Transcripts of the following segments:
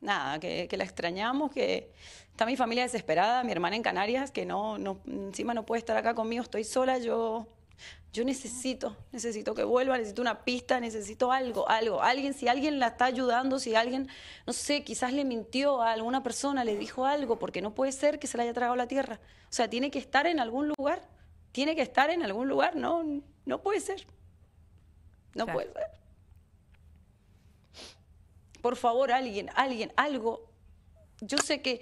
nada, que, la extrañamos, que está mi familia desesperada, mi hermana en Canarias, que no, no, encima no puede estar acá conmigo, estoy sola, yo, yo necesito, necesito que vuelva, necesito una pista, necesito algo, algo, alguien, si alguien la está ayudando, si alguien, no sé, quizás le mintió a alguna persona, le dijo algo, porque no puede ser que se la haya tragado la tierra. O sea, tiene que estar en algún lugar, tiene que estar en algún lugar, no, no puede ser, no puede ser por favor, alguien, alguien, algo. Yo sé que,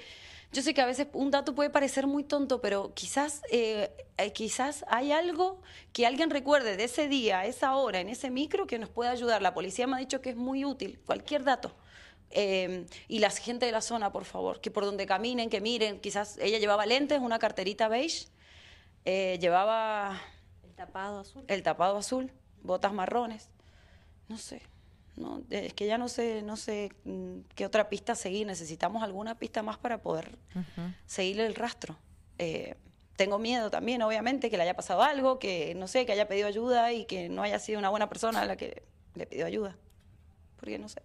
yo sé que a veces un dato puede parecer muy tonto, pero quizás, eh, eh, quizás hay algo que alguien recuerde de ese día, esa hora, en ese micro que nos pueda ayudar. La policía me ha dicho que es muy útil, cualquier dato. Em, y la gente de la zona, por favor, que por donde caminen, que miren, quizás ella llevaba lentes, una carterita beige, eh, llevaba... El tapado azul. El tapado azul, botas marrones, no sé. Es que ya no sé, no sé mm, qué otra pista seguir, necesitamos alguna pista más para poder seguirle el rastro. Eh, tengo miedo también, obviamente, que le haya pasado algo, que no sé, que haya pedido ayuda y que no haya sido una buena persona a la que le pidió ayuda. Porque no sé.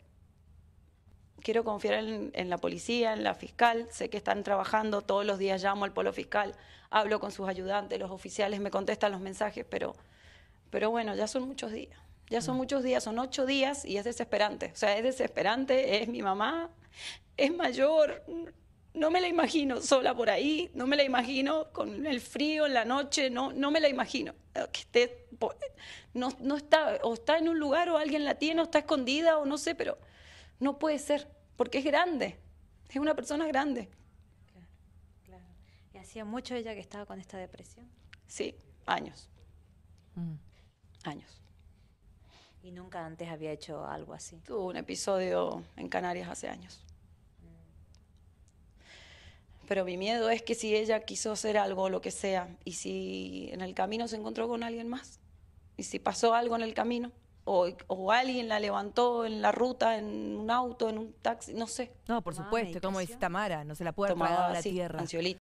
Quiero confiar en, en, la policía, en la fiscal. Sé que están trabajando, todos los días llamo al polo fiscal, hablo con sus ayudantes, los oficiales me contestan los mensajes, pero, pero bueno, ya son muchos días. Ya son muchos días, son ocho días y es desesperante. O sea, es desesperante, es mi mamá, es mayor, no me la imagino sola por ahí, no me la imagino con el frío en la noche, no, no me la imagino. Eh, que esté, no, está, o está en un lugar o alguien la tiene, o está escondida, o no sé, pero no puede ser, porque es grande, es una persona grande. Claro, ¿Y hacía mucho ella que estaba con esta depresión? Sí, años. Mm. Años. Y nunca antes había hecho algo así. Tuvo un episodio en Canarias hace años. Pero mi miedo es que si ella quiso hacer algo, o lo que sea, y si en el camino se encontró con alguien más, y si pasó algo en el camino, o, alguien la levantó en la ruta, en un auto, en un taxi, no sé. No, por supuesto, como dice Tamara, no se la puede tomar a la tierra.